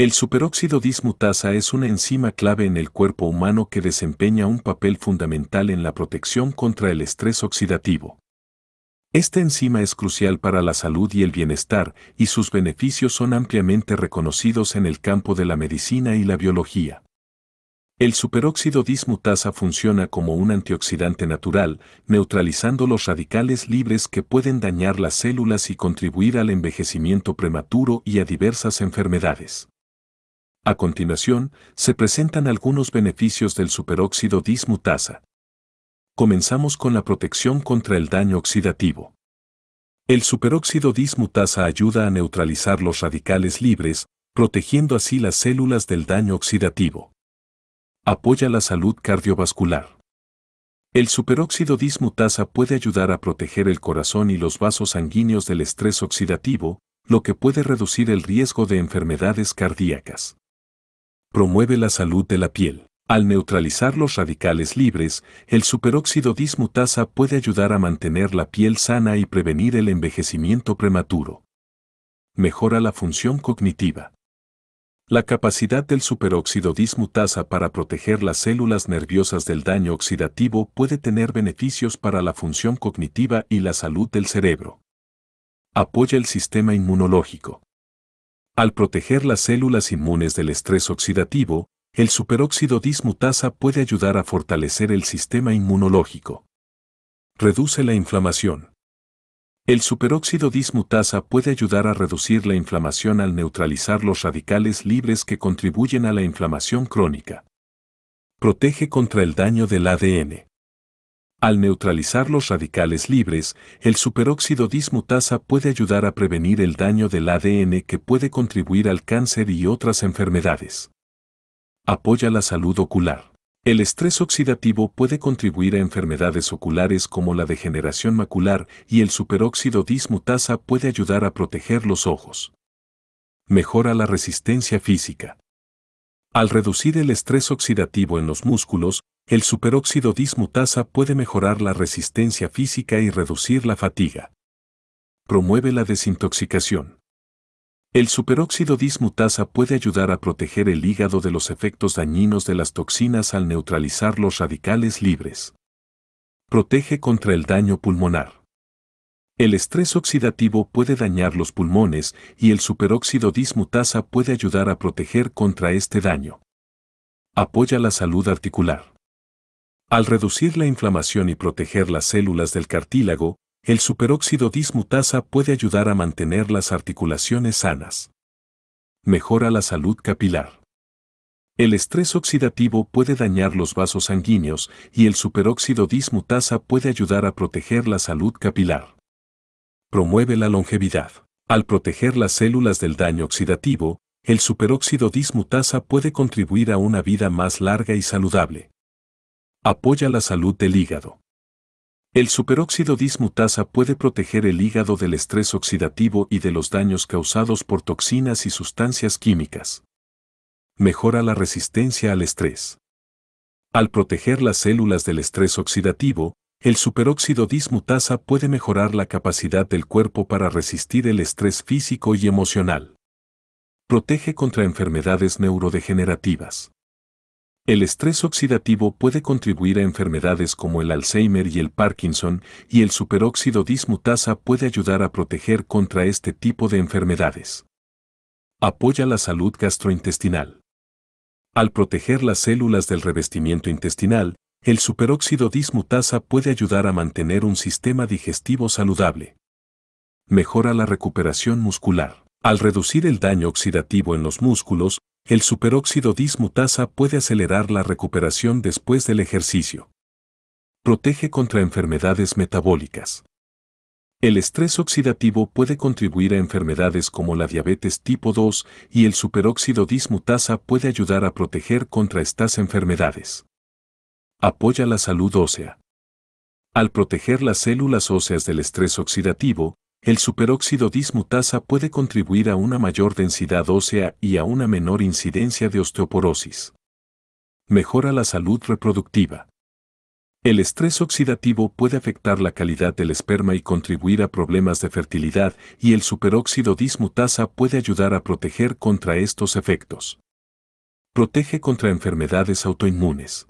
El superóxido dismutasa es una enzima clave en el cuerpo humano que desempeña un papel fundamental en la protección contra el estrés oxidativo. Esta enzima es crucial para la salud y el bienestar, y sus beneficios son ampliamente reconocidos en el campo de la medicina y la biología. El superóxido dismutasa funciona como un antioxidante natural, neutralizando los radicales libres que pueden dañar las células y contribuir al envejecimiento prematuro y a diversas enfermedades. A continuación, se presentan algunos beneficios del superóxido dismutasa. Comenzamos con la protección contra el daño oxidativo. El superóxido dismutasa ayuda a neutralizar los radicales libres, protegiendo así las células del daño oxidativo. Apoya la salud cardiovascular. El superóxido dismutasa puede ayudar a proteger el corazón y los vasos sanguíneos del estrés oxidativo, lo que puede reducir el riesgo de enfermedades cardíacas promueve la salud de la piel. Al neutralizar los radicales libres, el superóxido dismutasa puede ayudar a mantener la piel sana y prevenir el envejecimiento prematuro. Mejora la función cognitiva. La capacidad del superóxido dismutasa para proteger las células nerviosas del daño oxidativo puede tener beneficios para la función cognitiva y la salud del cerebro. Apoya el sistema inmunológico. Al proteger las células inmunes del estrés oxidativo, el superóxido dismutasa puede ayudar a fortalecer el sistema inmunológico. Reduce la inflamación. El superóxido dismutasa puede ayudar a reducir la inflamación al neutralizar los radicales libres que contribuyen a la inflamación crónica. Protege contra el daño del ADN. Al neutralizar los radicales libres, el superóxido dismutasa puede ayudar a prevenir el daño del ADN que puede contribuir al cáncer y otras enfermedades. Apoya la salud ocular. El estrés oxidativo puede contribuir a enfermedades oculares como la degeneración macular y el superóxido dismutasa puede ayudar a proteger los ojos. Mejora la resistencia física. Al reducir el estrés oxidativo en los músculos, el superóxido dismutasa puede mejorar la resistencia física y reducir la fatiga. Promueve la desintoxicación. El superóxido dismutasa puede ayudar a proteger el hígado de los efectos dañinos de las toxinas al neutralizar los radicales libres. Protege contra el daño pulmonar. El estrés oxidativo puede dañar los pulmones y el superóxido dismutasa puede ayudar a proteger contra este daño. Apoya la salud articular. Al reducir la inflamación y proteger las células del cartílago, el superóxido dismutasa puede ayudar a mantener las articulaciones sanas. Mejora la salud capilar. El estrés oxidativo puede dañar los vasos sanguíneos y el superóxido dismutasa puede ayudar a proteger la salud capilar. Promueve la longevidad. Al proteger las células del daño oxidativo, el superóxido dismutasa puede contribuir a una vida más larga y saludable. Apoya la salud del hígado. El superóxido dismutasa puede proteger el hígado del estrés oxidativo y de los daños causados por toxinas y sustancias químicas. Mejora la resistencia al estrés. Al proteger las células del estrés oxidativo, el superóxido dismutasa puede mejorar la capacidad del cuerpo para resistir el estrés físico y emocional. Protege contra enfermedades neurodegenerativas. El estrés oxidativo puede contribuir a enfermedades como el Alzheimer y el Parkinson, y el superóxido dismutasa puede ayudar a proteger contra este tipo de enfermedades. Apoya la salud gastrointestinal. Al proteger las células del revestimiento intestinal, el superóxido dismutasa puede ayudar a mantener un sistema digestivo saludable. Mejora la recuperación muscular. Al reducir el daño oxidativo en los músculos, el superóxido dismutasa puede acelerar la recuperación después del ejercicio. Protege contra enfermedades metabólicas. El estrés oxidativo puede contribuir a enfermedades como la diabetes tipo 2 y el superóxido dismutasa puede ayudar a proteger contra estas enfermedades. Apoya la salud ósea. Al proteger las células óseas del estrés oxidativo, el superóxido dismutasa puede contribuir a una mayor densidad ósea y a una menor incidencia de osteoporosis. Mejora la salud reproductiva. El estrés oxidativo puede afectar la calidad del esperma y contribuir a problemas de fertilidad, y el superóxido dismutasa puede ayudar a proteger contra estos efectos. Protege contra enfermedades autoinmunes.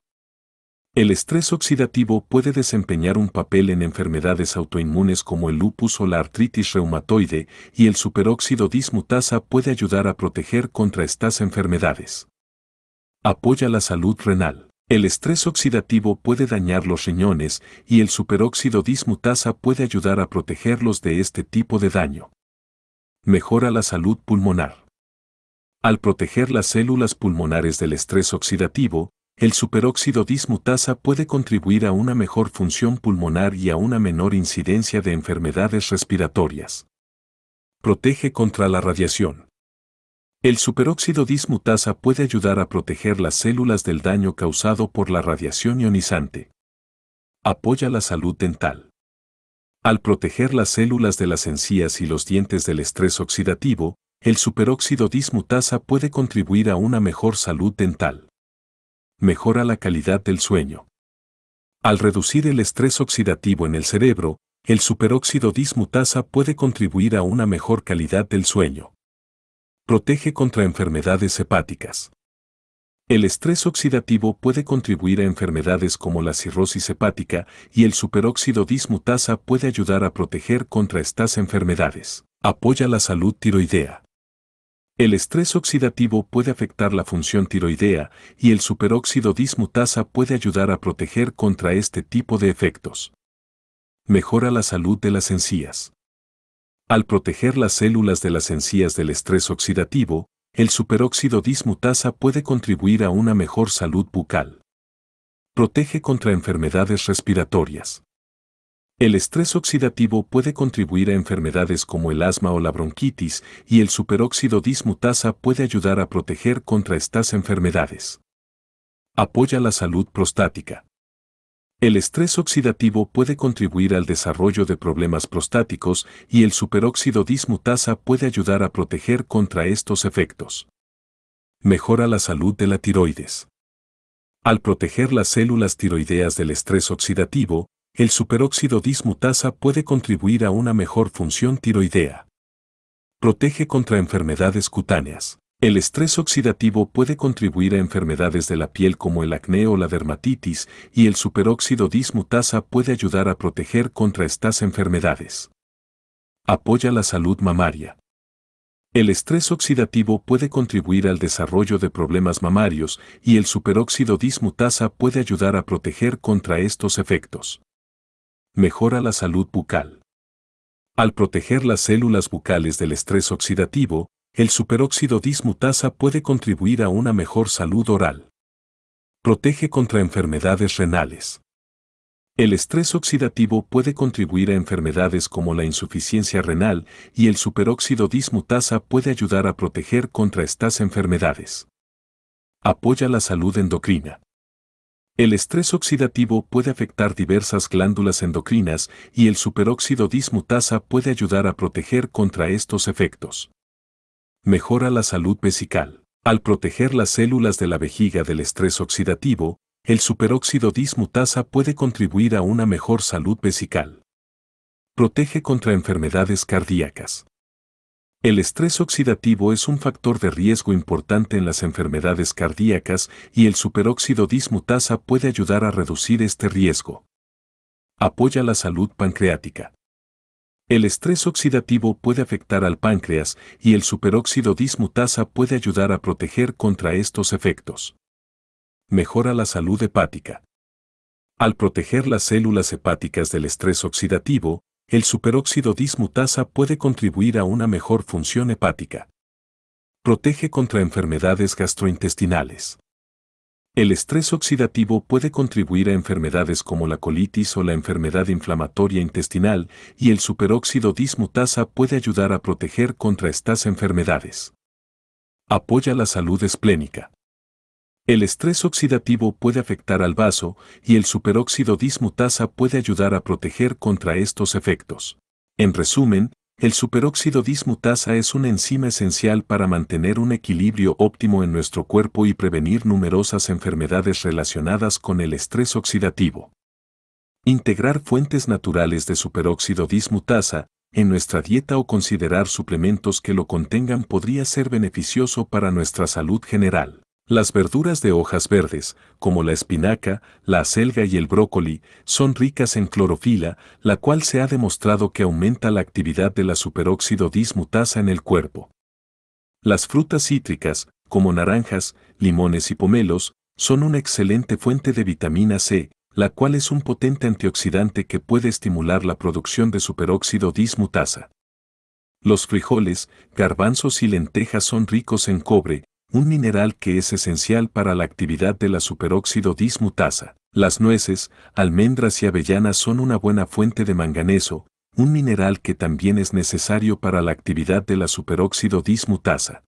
El estrés oxidativo puede desempeñar un papel en enfermedades autoinmunes como el lupus o la artritis reumatoide y el superóxido dismutasa puede ayudar a proteger contra estas enfermedades. Apoya la salud renal. El estrés oxidativo puede dañar los riñones y el superóxido dismutasa puede ayudar a protegerlos de este tipo de daño. Mejora la salud pulmonar. Al proteger las células pulmonares del estrés oxidativo, el superóxido dismutasa puede contribuir a una mejor función pulmonar y a una menor incidencia de enfermedades respiratorias. Protege contra la radiación. El superóxido dismutasa puede ayudar a proteger las células del daño causado por la radiación ionizante. Apoya la salud dental. Al proteger las células de las encías y los dientes del estrés oxidativo, el superóxido dismutasa puede contribuir a una mejor salud dental mejora la calidad del sueño. Al reducir el estrés oxidativo en el cerebro, el superóxido dismutasa puede contribuir a una mejor calidad del sueño. Protege contra enfermedades hepáticas. El estrés oxidativo puede contribuir a enfermedades como la cirrosis hepática y el superóxido dismutasa puede ayudar a proteger contra estas enfermedades. Apoya la salud tiroidea. El estrés oxidativo puede afectar la función tiroidea y el superóxido dismutasa puede ayudar a proteger contra este tipo de efectos. Mejora la salud de las encías. Al proteger las células de las encías del estrés oxidativo, el superóxido dismutasa puede contribuir a una mejor salud bucal. Protege contra enfermedades respiratorias. El estrés oxidativo puede contribuir a enfermedades como el asma o la bronquitis y el superóxido dismutasa puede ayudar a proteger contra estas enfermedades. Apoya la salud prostática. El estrés oxidativo puede contribuir al desarrollo de problemas prostáticos y el superóxido dismutasa puede ayudar a proteger contra estos efectos. Mejora la salud de la tiroides. Al proteger las células tiroideas del estrés oxidativo, el superóxido dismutasa puede contribuir a una mejor función tiroidea. Protege contra enfermedades cutáneas. El estrés oxidativo puede contribuir a enfermedades de la piel como el acné o la dermatitis y el superóxido dismutasa puede ayudar a proteger contra estas enfermedades. Apoya la salud mamaria. El estrés oxidativo puede contribuir al desarrollo de problemas mamarios y el superóxido dismutasa puede ayudar a proteger contra estos efectos mejora la salud bucal. Al proteger las células bucales del estrés oxidativo, el superóxido dismutasa puede contribuir a una mejor salud oral. Protege contra enfermedades renales. El estrés oxidativo puede contribuir a enfermedades como la insuficiencia renal y el superóxido dismutasa puede ayudar a proteger contra estas enfermedades. Apoya la salud endocrina. El estrés oxidativo puede afectar diversas glándulas endocrinas y el superóxido dismutasa puede ayudar a proteger contra estos efectos. Mejora la salud vesical. Al proteger las células de la vejiga del estrés oxidativo, el superóxido dismutasa puede contribuir a una mejor salud vesical. Protege contra enfermedades cardíacas. El estrés oxidativo es un factor de riesgo importante en las enfermedades cardíacas y el superóxido dismutasa puede ayudar a reducir este riesgo. Apoya la salud pancreática. El estrés oxidativo puede afectar al páncreas y el superóxido dismutasa puede ayudar a proteger contra estos efectos. Mejora la salud hepática. Al proteger las células hepáticas del estrés oxidativo, el superóxido dismutasa puede contribuir a una mejor función hepática. Protege contra enfermedades gastrointestinales. El estrés oxidativo puede contribuir a enfermedades como la colitis o la enfermedad inflamatoria intestinal y el superóxido dismutasa puede ayudar a proteger contra estas enfermedades. Apoya la salud esplénica. El estrés oxidativo puede afectar al vaso y el superóxido dismutasa puede ayudar a proteger contra estos efectos. En resumen, el superóxido dismutasa es una enzima esencial para mantener un equilibrio óptimo en nuestro cuerpo y prevenir numerosas enfermedades relacionadas con el estrés oxidativo. Integrar fuentes naturales de superóxido dismutasa en nuestra dieta o considerar suplementos que lo contengan podría ser beneficioso para nuestra salud general. Las verduras de hojas verdes, como la espinaca, la acelga y el brócoli, son ricas en clorofila, la cual se ha demostrado que aumenta la actividad de la superóxido dismutasa en el cuerpo. Las frutas cítricas, como naranjas, limones y pomelos, son una excelente fuente de vitamina C, la cual es un potente antioxidante que puede estimular la producción de superóxido dismutasa. Los frijoles, garbanzos y lentejas son ricos en cobre, un mineral que es esencial para la actividad de la superóxido dismutasa. Las nueces, almendras y avellanas son una buena fuente de manganeso, un mineral que también es necesario para la actividad de la superóxido dismutasa.